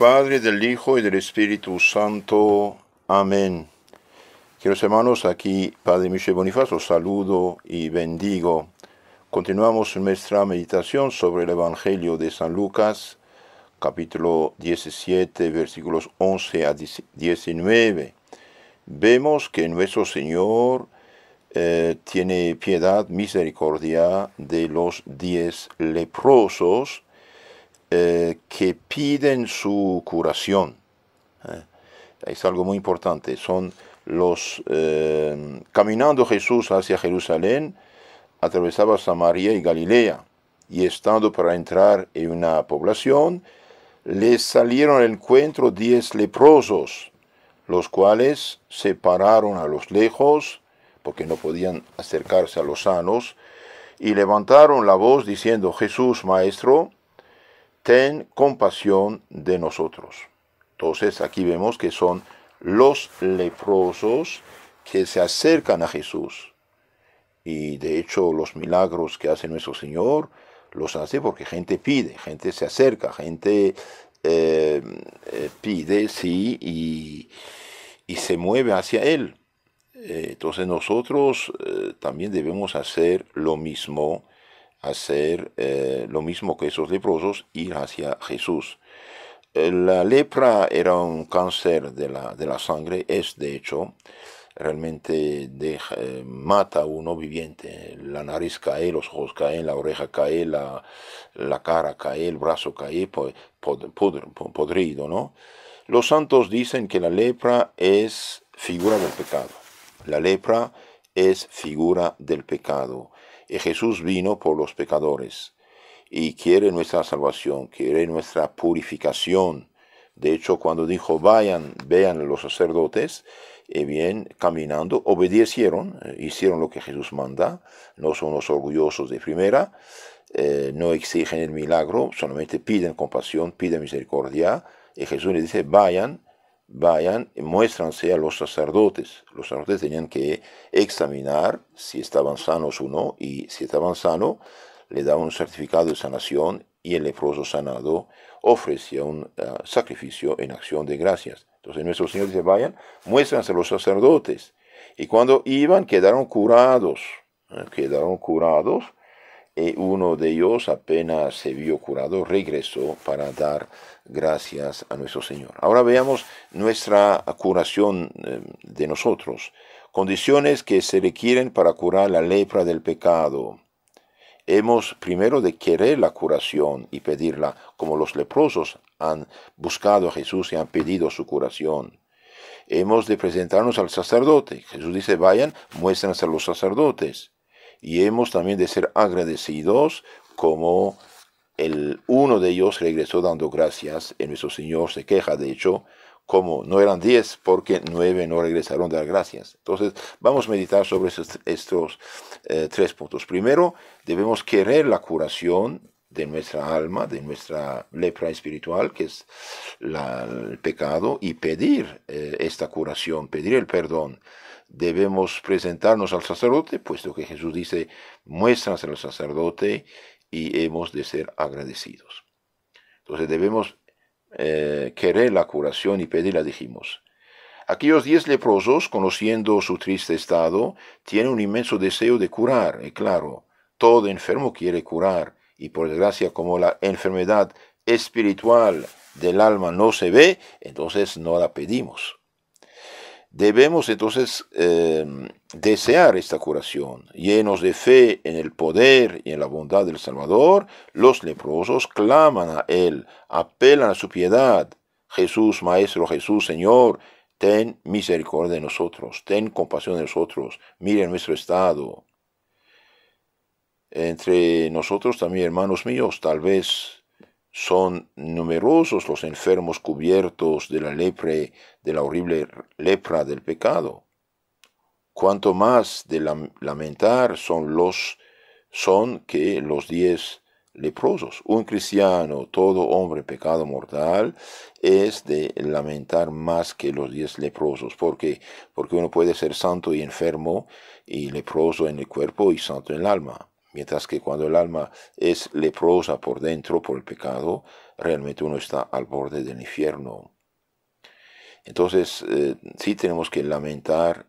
Padre, del Hijo y del Espíritu Santo. Amén. Queridos hermanos, aquí Padre Michel Bonifaz, os saludo y bendigo. Continuamos nuestra meditación sobre el Evangelio de San Lucas, capítulo 17, versículos 11 a 19. Vemos que nuestro Señor eh, tiene piedad, misericordia de los diez leprosos eh, que piden su curación. ¿eh? es algo muy importante. Son los eh, caminando Jesús hacia Jerusalén, atravesaba Samaria y Galilea, y estando para entrar en una población, les salieron al encuentro diez leprosos, los cuales se pararon a los lejos, porque no podían acercarse a los sanos, y levantaron la voz diciendo, Jesús, Maestro, ten compasión de nosotros. Entonces aquí vemos que son los leprosos que se acercan a Jesús. Y de hecho los milagros que hace nuestro Señor los hace porque gente pide, gente se acerca, gente eh, eh, pide, sí, y, se mueve hacia Él. Eh, entonces nosotros también debemos hacer lo mismo hacer eh, lo mismo que esos leprosos, ir hacia Jesús. Eh, la lepra era un cáncer de la, sangre, es de hecho, realmente eh, mata a uno viviente. La nariz cae, los ojos caen, la oreja cae, la, cara cae, el brazo cae, podrido, ¿no? Los santos dicen que la lepra es figura del pecado. La lepra es figura del pecado. Y Jesús vino por los pecadores y quiere nuestra salvación, quiere nuestra purificación. De hecho, cuando dijo, vayan, vean los sacerdotes, y eh, bien, caminando, obedecieron, eh, hicieron lo que Jesús manda, no son los orgullosos de primera, eh, no exigen el milagro, solamente piden compasión, piden misericordia, y Jesús les dice, vayan, vayan y muéstranse a los sacerdotes. Los sacerdotes tenían que examinar si estaban sanos o no, y si estaban sanos, le daban un certificado de sanación y el leproso sanado ofrecía un ah, sacrificio en acción de gracias. Entonces nuestro Señor dice, vayan, muéstranse a los sacerdotes. Y cuando iban, quedaron curados. Eh, quedaron curados y uno de ellos apenas se vio curado, regresó para dar gracias a nuestro Señor. Ahora veamos nuestra curación eh, de nosotros, condiciones que se requieren para curar la lepra del pecado. Hemos primero de querer la curación y pedirla, como los leprosos han buscado a Jesús y han pedido su curación hemos de presentarnos al sacerdote. Jesús dice, vayan, muéstrense a los sacerdotes y hemos también de ser agradecidos como el uno de ellos regresó dando gracias, en nuestro Señor se queja, de hecho, como no eran diez, porque nueve no regresaron dar gracias. Entonces, vamos a meditar sobre estos, eh, tres puntos. Primero, debemos querer la curación de nuestra alma, de nuestra lepra espiritual, que es el pecado, y pedir eh, esta curación, pedir el perdón debemos presentarnos al sacerdote, puesto que Jesús dice, muéstranse al sacerdote y hemos de ser agradecidos. Entonces debemos eh, querer la curación y pedirla, dijimos. Aquellos diez leprosos, conociendo su triste estado, tienen un inmenso deseo de curar, y claro, todo enfermo quiere curar, y por desgracia como la enfermedad espiritual del alma no se ve, entonces no la pedimos. Debemos entonces eh, desear esta curación. Llenos de fe en el poder y en la bondad del Salvador, los leprosos claman a Él, apelan a su piedad. Jesús, Maestro, Jesús, Señor, ten misericordia de nosotros, ten compasión de nosotros, mire nuestro estado. Entre nosotros también, hermanos míos, tal vez son numerosos los enfermos cubiertos de la lepre, de la horrible lepra del pecado. Cuanto más de lamentar son los son que los diez leprosos. Un cristiano, todo hombre pecado mortal, es de lamentar más que los diez leprosos. Porque uno puede ser santo y enfermo y leproso en el cuerpo y santo en el alma. Mientras que cuando el alma es leprosa por dentro por el pecado, realmente uno está al borde del infierno. Entonces, eh, sí tenemos que lamentar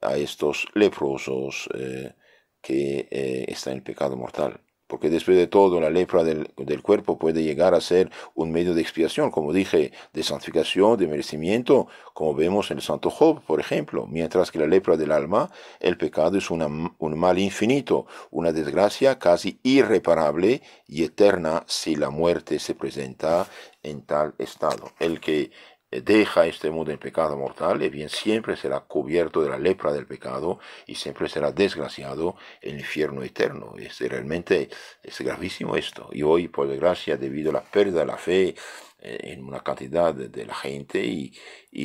a estos leprosos eh, que eh, están en el pecado mortal porque después de todo la lepra del, cuerpo puede llegar a ser un medio de expiación, como dije, de santificación, de merecimiento, como vemos en el santo Job, por ejemplo, mientras que la lepra del alma, el pecado es una, un mal infinito, una desgracia casi irreparable y eterna si la muerte se presenta en tal estado. El que deja este mundo en pecado mortal, y bien siempre será cubierto de la lepra del pecado y siempre será desgraciado en el infierno eterno. Es realmente es gravísimo esto. Y hoy, por desgracia, debido a la pérdida de la fe eh, en una cantidad de, la gente y,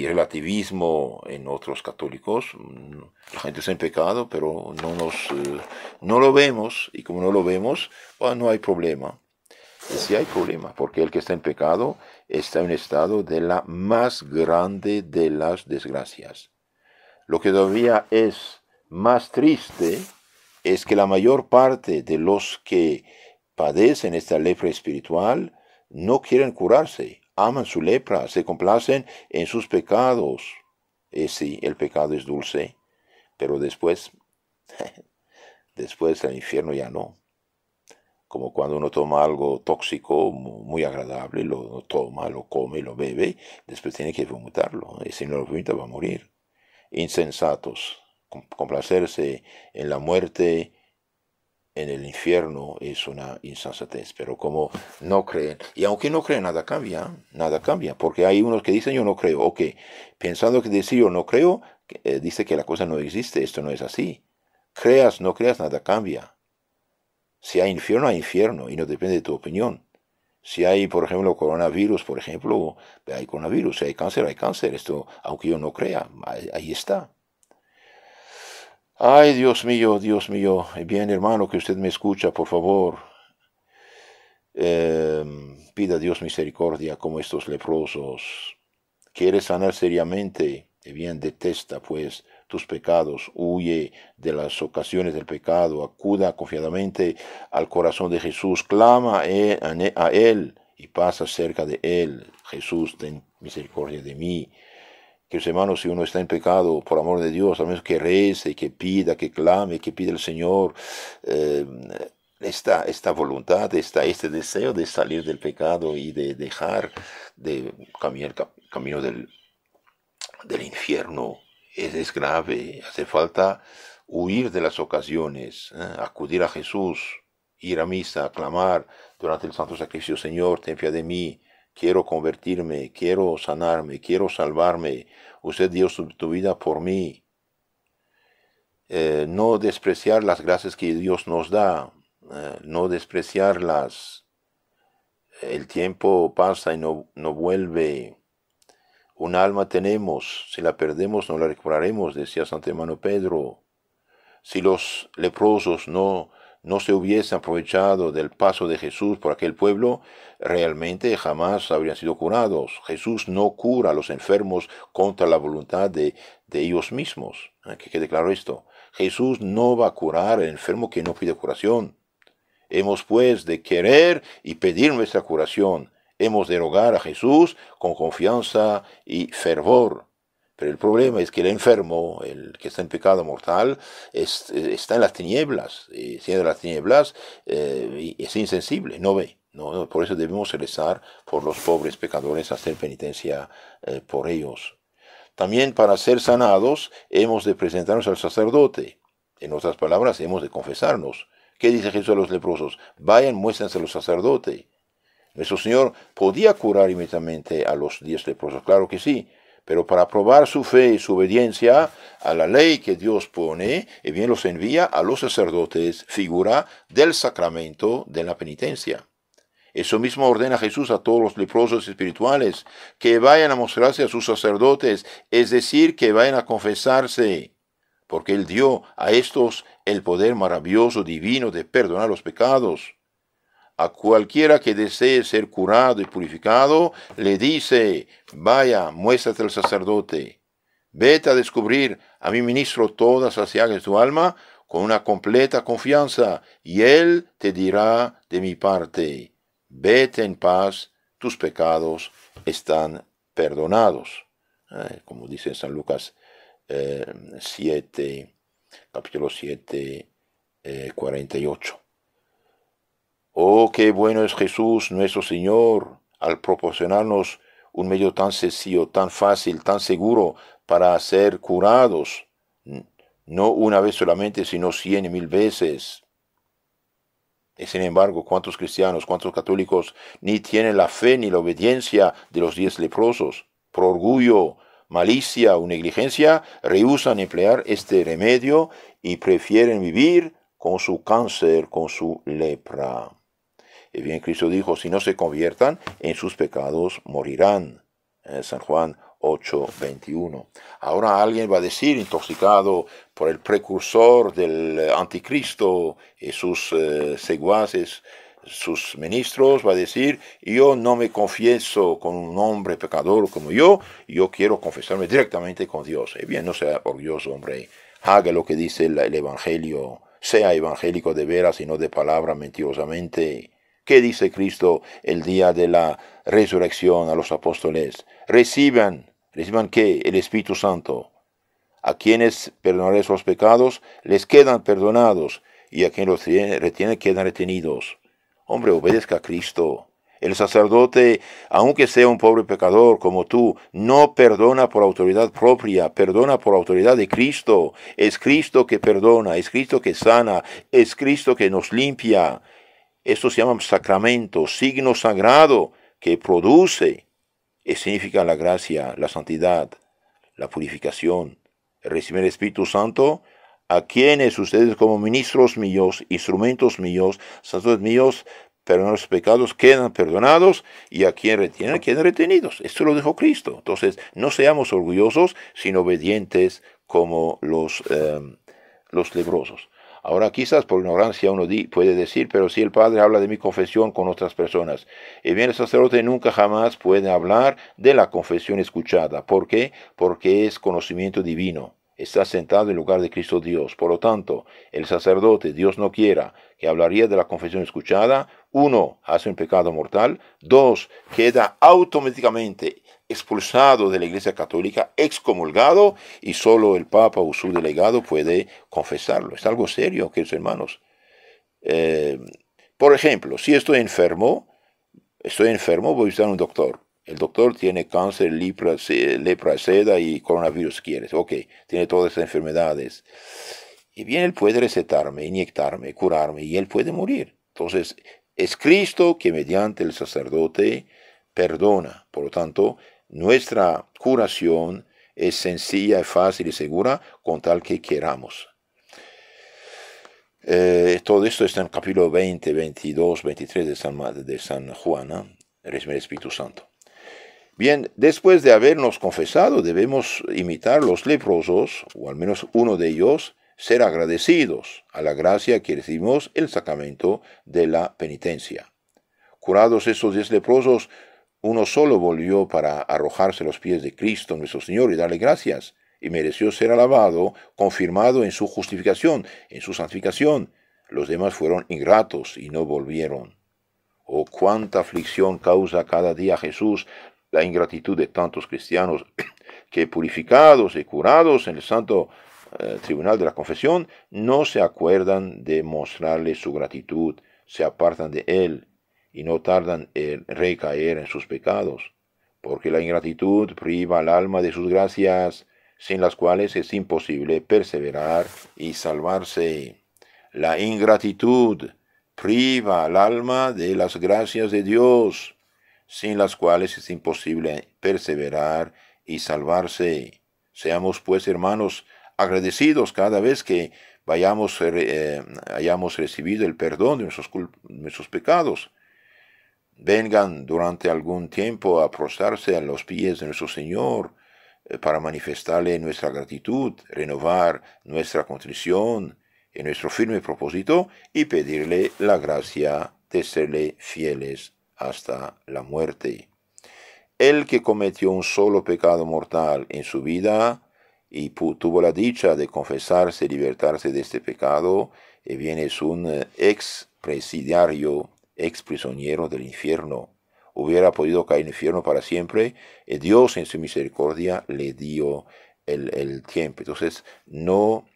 relativismo en otros católicos, mm, la gente está en pecado, pero no, nos, eh, no lo vemos y como no lo vemos, pues no hay problema sí hay problema, porque el que está en pecado está en estado de la más grande de las desgracias. Lo que todavía es más triste es que la mayor parte de los que padecen esta lepra espiritual no quieren curarse, aman su lepra, se complacen en sus pecados. Es eh, sí, el pecado es dulce, pero después, después el infierno ya no como cuando uno toma algo tóxico muy agradable, lo toma, lo come, lo bebe, después tiene que vomitarlo, y si no lo vomita va a morir. Insensatos, complacerse en la muerte, en el infierno, es una insensatez, pero como no creen, y aunque no creen, nada cambia, nada cambia, porque hay unos que dicen yo no creo, que pensando que decir yo no creo, eh, dice que la cosa no existe, esto no es así. Creas, no creas, nada cambia si hay infierno, hay infierno y no depende de tu opinión. Si hay, por ejemplo, coronavirus, por ejemplo, hay coronavirus. Si hay cáncer, hay cáncer. Esto, aunque yo no crea, ahí está. Ay, Dios mío, Dios mío. Bien, hermano, que usted me escucha, por favor. Em, pida a Dios misericordia como estos leprosos. Quiere sanar seriamente. Bien, detesta, pues, tus pecados, huye de las ocasiones del pecado, acuda confiadamente al corazón de Jesús, clama e, a Él y pasa cerca de Él. Jesús, ten misericordia de mí. Que los hermanos, si uno está en pecado, por amor de Dios, al menos que rece, que pida, que clame, que pida el Señor. Eh, esta, voluntad, esta, este deseo de salir del pecado y de dejar de caminar el camino del, del infierno es, grave, hace falta huir de las ocasiones, ¿eh? acudir a Jesús, ir a misa, clamar durante el santo sacrificio, Señor, ten piedad de mí, quiero convertirme, quiero sanarme, quiero salvarme, usted dio su, tu vida por mí. Eh, no despreciar las gracias que Dios nos da, ¿eh? no despreciarlas. El tiempo pasa y no, no vuelve. Un alma tenemos, si la perdemos no la recuperaremos, decía Santo Hermano Pedro. Si los leprosos no, no se hubiesen aprovechado del paso de Jesús por aquel pueblo, realmente jamás habrían sido curados. Jesús no cura a los enfermos contra la voluntad de, de ellos mismos. Ah, que quede claro esto. Jesús no va a curar al enfermo que no pide curación. Hemos pues de querer y pedir nuestra curación, Hemos de rogar a Jesús con confianza y fervor. Pero el problema es que el enfermo, el que está en pecado mortal, está en las tinieblas, y siendo las tinieblas, eh, es insensible, no ve. por eso debemos rezar por los pobres pecadores, hacer penitencia eh, por ellos. También para ser sanados hemos de presentarnos al sacerdote. En otras palabras, hemos de confesarnos. ¿Qué dice Jesús a los leprosos? Vayan, muéstrense al sacerdote. Nuestro Señor podía curar inmediatamente a los diez leprosos, claro que sí, pero para probar su fe y su obediencia a la ley que Dios pone, eh bien los envía a los sacerdotes, figura del sacramento de la penitencia. Eso mismo ordena Jesús a todos los leprosos espirituales, que vayan a mostrarse a sus sacerdotes, es decir, que vayan a confesarse, porque Él dio a estos el poder maravilloso divino de perdonar los pecados a cualquiera que desee ser curado y purificado, le dice, vaya, muéstrate al sacerdote, vete a descubrir a mi ministro todas las llagas de tu alma con una completa confianza, y él te dirá de mi parte, vete en paz, tus pecados están perdonados. Eh, como dice San Lucas 7, eh, capítulo 7, 48. Eh, Oh, qué bueno es Jesús nuestro Señor al proporcionarnos un medio tan sencillo, tan fácil, tan seguro para ser curados, no una vez solamente, sino cien mil veces. Y sin embargo, ¿cuántos cristianos, cuántos católicos ni tienen la fe ni la obediencia de los diez leprosos? Por orgullo, malicia o negligencia, rehusan emplear este remedio y prefieren vivir con su cáncer, con su lepra bien, Cristo dijo, si no se conviertan, en sus pecados morirán. En eh, San Juan 8:21. Ahora alguien va a decir, intoxicado por el precursor del anticristo y sus eh, seguaces, sus ministros, va a decir, yo no me confieso con un hombre pecador como yo, yo quiero confesarme directamente con Dios. Y eh, bien, no sea orgulloso, hombre, haga lo que dice el, el Evangelio, sea evangélico de veras y no de palabra mentirosamente ¿Qué dice Cristo el día de la resurrección a los apóstoles? Reciban, reciban qué? El Espíritu Santo. A quienes perdonan sus pecados, les quedan perdonados, y a quienes los retiene quedan retenidos. Hombre, obedezca a Cristo. El sacerdote, aunque sea un pobre pecador como tú, no perdona por autoridad propia, perdona por autoridad de Cristo. Es Cristo que perdona, es Cristo que sana, es Cristo que nos limpia. Esto se llama sacramento, signo sagrado que produce. Y significa la gracia, la santidad, la purificación, recibir el Espíritu Santo, a quienes ustedes como ministros míos, instrumentos míos, santos míos, perdonar los pecados quedan perdonados y a quien retienen quedan retenidos. Esto lo dijo Cristo. Entonces, no seamos orgullosos, sino obedientes como los, lebrosos. Eh, los Ahora quizás por ignorancia uno puede decir, pero si el Padre habla de mi confesión con otras personas, y bien el sacerdote nunca jamás puede hablar de la confesión escuchada. ¿Por qué? Porque es conocimiento divino. Está sentado en lugar de Cristo Dios. Por lo tanto, el sacerdote, Dios no quiera, que hablaría de la confesión escuchada, uno, hace un pecado mortal, dos, queda automáticamente expulsado de la Iglesia Católica, excomulgado, y solo el Papa o su delegado puede confesarlo. Es algo serio, queridos hermanos. Eh, por ejemplo, si estoy enfermo, estoy enfermo, voy a visitar un doctor. El doctor tiene cáncer, lepra, lepra seda y coronavirus, quieres. Ok, tiene todas esas enfermedades. Y bien, él puede recetarme, inyectarme, curarme, y él puede morir. Entonces, es Cristo que mediante el sacerdote perdona. Por lo tanto, nuestra curación es sencilla, fácil y segura con tal que queramos. Eh, todo esto está en capítulo 20, 22, 23 de San, de San Juan, Espíritu Santo. Bien, después de habernos confesado, debemos imitar los leprosos, o al menos uno de ellos, ser agradecidos a la gracia que recibimos el sacramento de la penitencia. Curados esos diez leprosos, uno solo volvió para arrojarse a los pies de Cristo nuestro Señor y darle gracias, y mereció ser alabado, confirmado en su justificación, en su santificación. Los demás fueron ingratos y no volvieron. Oh, cuánta aflicción causa cada día Jesús la ingratitud de tantos cristianos que purificados y curados en el santo eh, tribunal de la confesión, no se acuerdan de mostrarle su gratitud, se apartan de él y no tardan en recaer en sus pecados, porque la ingratitud priva al alma de sus gracias, sin las cuales es imposible perseverar y salvarse. La ingratitud priva al alma de las gracias de Dios, sin las cuales es imposible perseverar y salvarse. Seamos pues, hermanos, agradecidos cada vez que vayamos, eh, hayamos recibido el perdón de nuestros pecados vengan durante algún tiempo a prostrarse a los pies de nuestro Señor eh, para manifestarle nuestra gratitud, renovar nuestra contrición y nuestro firme propósito y pedirle la gracia de serle fieles hasta la muerte. El que cometió un solo pecado mortal en su vida y tuvo la dicha de confesarse y libertarse de este pecado, eh, bien es un eh, ex presidiario ex prisionero del infierno, hubiera podido caer en el infierno para siempre, eh, Dios en su misericordia le dio el, tiempo. Entonces, no,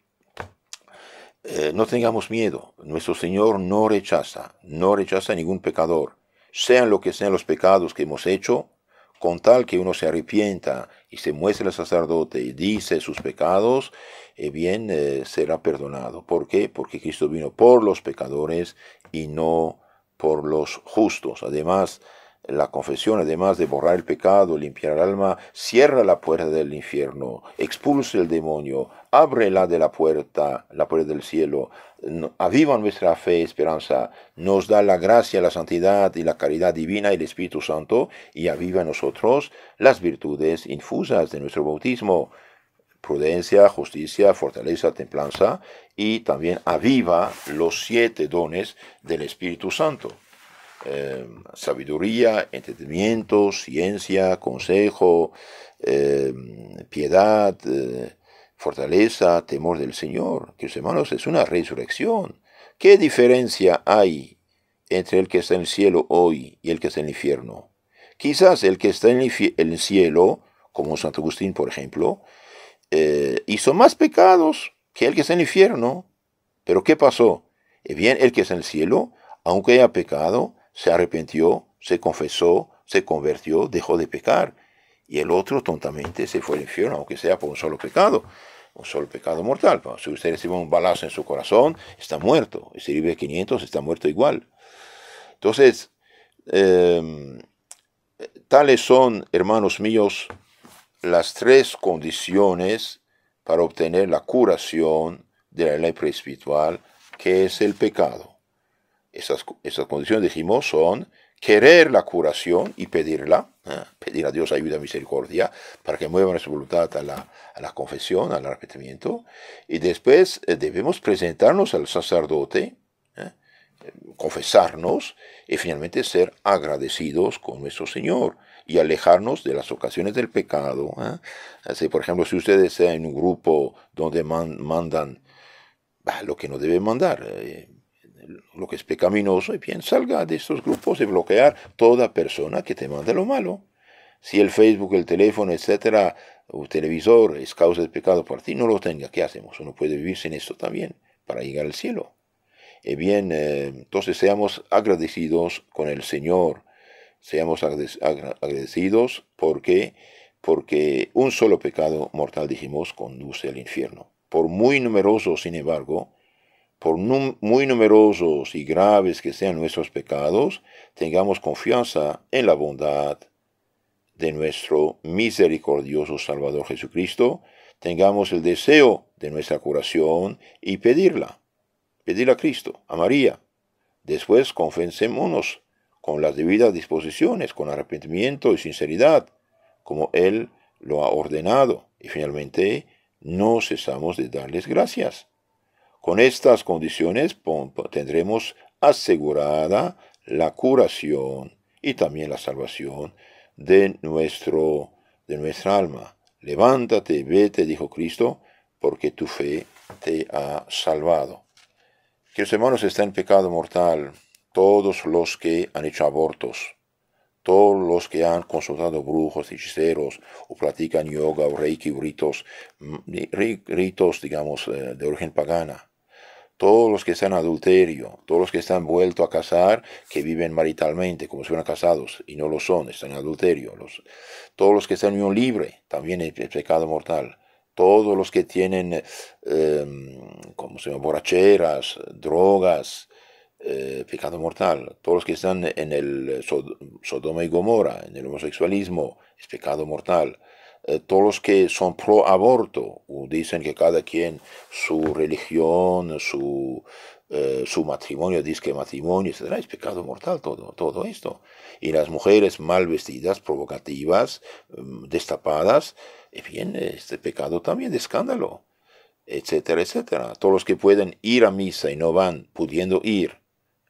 eh, no tengamos miedo. Nuestro Señor no rechaza, no rechaza ningún pecador. Sean lo que sean los pecados que hemos hecho, con tal que uno se arrepienta y se muestre al sacerdote y dice sus pecados, eh, bien será perdonado. ¿Por qué? Porque Cristo vino por los pecadores y no por los justos. Además, la confesión, además de borrar el pecado, limpiar el alma, cierra la puerta del infierno, expulsa el demonio, ábrela de la puerta, la puerta del cielo, aviva nuestra fe y esperanza, nos da la gracia, la santidad y la caridad divina y el Espíritu Santo, y aviva en nosotros las virtudes infusas de nuestro bautismo prudencia, justicia, fortaleza, templanza, y también aviva los siete dones del Espíritu Santo. Em, sabiduría, entendimiento, ciencia, consejo, em, piedad, eh, fortaleza, temor del Señor. Que, hermanos, es una resurrección. ¿Qué diferencia hay entre el que está en el cielo hoy y el que está en el infierno? Quizás el que está en el cielo, como Santo Agustín, por ejemplo, eh, hizo más pecados que el que está en el infierno. Pero ¿qué pasó? Eh, bien, el que está en el cielo, aunque haya pecado, se arrepintió, se confesó, se convirtió, dejó de pecar. Y el otro tontamente se fue al infierno, aunque sea por un solo pecado, un solo pecado mortal. Si usted recibe un balazo en su corazón, está muerto. Si vive 500, está muerto igual. Entonces, em, tales son, hermanos míos, las tres condiciones para obtener la curación de la ley pre-espiritual, que es el pecado. Esas, esas condiciones, dijimos, son querer la curación y pedirla, ¿eh? pedir a Dios ayuda y misericordia para que mueva nuestra voluntad a la, a confesión, al arrepentimiento. Y después eh, debemos presentarnos al sacerdote, ¿eh? confesarnos y finalmente ser agradecidos con nuestro Señor y alejarnos de las ocasiones del pecado. ¿ah? Así, por ejemplo, si ustedes están en un grupo donde mandan ah, lo que no deben mandar, eh, lo que es pecaminoso, y bien, salga de estos grupos y bloquear toda persona que te manda lo malo. Si el Facebook, el teléfono, etcétera, o el televisor es causa de pecado para ti, no lo tenga. ¿Qué hacemos? Uno puede vivir sin esto también para llegar al cielo. y eh, bien, eh, entonces seamos agradecidos con el Señor Seamos agradecidos porque, porque un solo pecado mortal, dijimos, conduce al infierno. Por muy numerosos, sin embargo, por muy numerosos y graves que sean nuestros pecados, tengamos confianza en la bondad de nuestro misericordioso Salvador Jesucristo, tengamos el deseo de nuestra curación y pedirla, pedirla a Cristo, a María. Después confesémonos con las debidas disposiciones, con arrepentimiento y sinceridad, como Él lo ha ordenado. Y finalmente, no cesamos de darles gracias. Con estas condiciones tendremos asegurada la curación y también la salvación de, nuestro, de nuestra alma. Levántate, vete, dijo Cristo, porque tu fe te ha salvado. Que hermanos está en pecado mortal, todos los que han hecho abortos, todos los que han consultado brujos, hechiceros, o practican yoga, o reiki, o ritos, mm, ritos, digamos, eh, de origen pagana, todos los que están en adulterio, todos los que están vuelto a casar, que viven maritalmente como si fueran casados y no lo son, están en adulterio, los, todos los que están en un libre, también es pecado mortal, todos los que tienen, em, como se llama, borracheras, drogas, eh, pecado mortal. Todos los que están en el Sodoma y Gomorra, en el homosexualismo, es pecado mortal. Eh, todos los que son pro aborto, dicen que cada quien su religión, su, eh, matrimonio, dice que matrimonio, etc. Es pecado mortal todo, todo esto. Y las mujeres mal vestidas, provocativas, mm, destapadas, bien, este pecado también de escándalo etcétera, etcétera. Todos los que pueden ir a misa y no van pudiendo ir,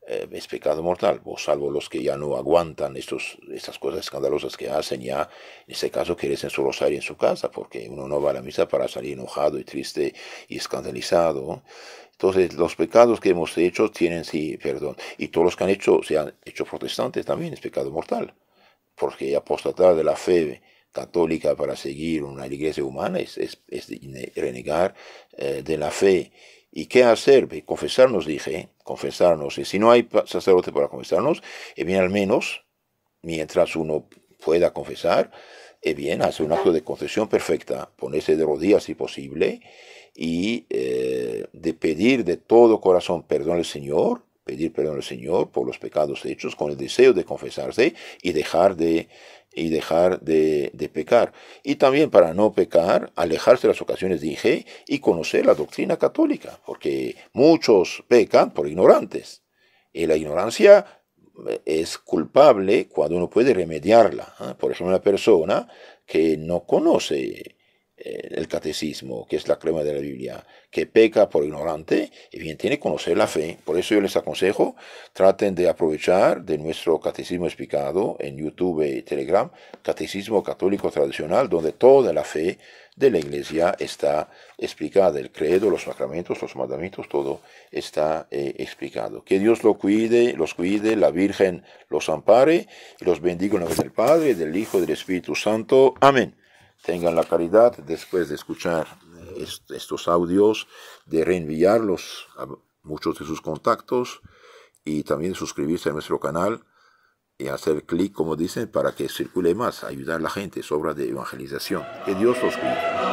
eh, es pecado mortal, o salvo los que ya no aguantan estos, estas cosas escandalosas que hacen, ya en ese caso que en su rosario en su casa, porque uno no va a la misa para salir enojado y triste y escandalizado. Entonces, los pecados que hemos hecho tienen sí perdón, y todos los que han hecho se han hecho protestantes también, es pecado mortal, porque apostatar de la fe católica para seguir una iglesia humana es, renegar eh, de la fe ¿Y qué hacer? Pues, confesarnos, dije, confesarnos. Y si no hay sacerdote para confesarnos, eh bien, al menos, mientras uno pueda confesar, eh, hace bien, hacer un acto de confesión perfecta, ponerse de rodillas si posible, y eh, de pedir de todo corazón perdón al Señor, pedir perdón al Señor por los pecados hechos, con el deseo de confesarse y dejar de y dejar de, pecar. Y también para no pecar, alejarse de las ocasiones de Ige y conocer la doctrina católica, porque muchos pecan por ignorantes. Y la ignorancia eh, es culpable cuando uno puede remediarla. ¿ah? Por ejemplo, una persona que no conoce eh, el catecismo, que es la crema de la Biblia, que peca por ignorante, y bien tiene que conocer la fe. Por eso yo les aconsejo, traten de aprovechar de nuestro catecismo explicado en YouTube y Telegram, Catecismo Católico Tradicional, donde toda la fe de la Iglesia está explicada, el credo, los sacramentos, los mandamientos, todo está eh, explicado. Que Dios los cuide, los cuide, la Virgen los ampare y los bendiga en nombre del Padre, del Hijo y del Espíritu Santo. Amén tengan la caridad, después de escuchar eh, estos audios, de reenviarlos a muchos de sus contactos y también suscribirse a nuestro canal y hacer clic, como dicen, para que circule más, ayudar a la gente, es obra de evangelización. Que Dios los cuide.